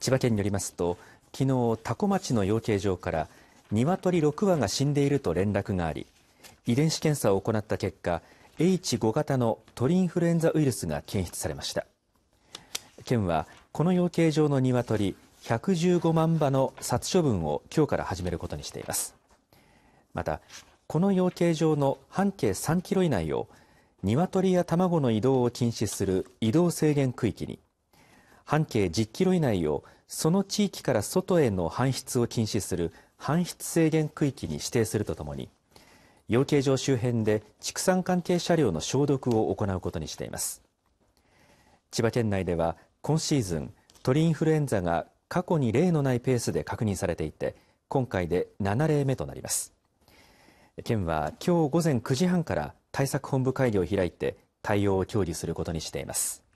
千葉県によりますと、きのう、多古町の養鶏場から、鶏6羽が死んでいると連絡があり、遺伝子検査を行った結果、Ｈ5 型の鳥インフルエンザウイルスが検出されました。県は、この養鶏場の鶏115万羽の殺処分をきょうから始めることにしています。また、この養鶏場の半径3キロ以内を、鶏や卵の移動を禁止する移動制限区域に、半径10キロ以内をその地域から外への搬出を禁止する搬出制限区域に指定するとともに、養鶏場周辺で畜産関係車両の消毒を行うことにしています。千葉県内では今シーズン、鳥インフルエンザが過去に例のないペースで確認されていて、今回で7例目となります。県はきょう午前9時半から対策本部会議を開いて対応を協議することにしています。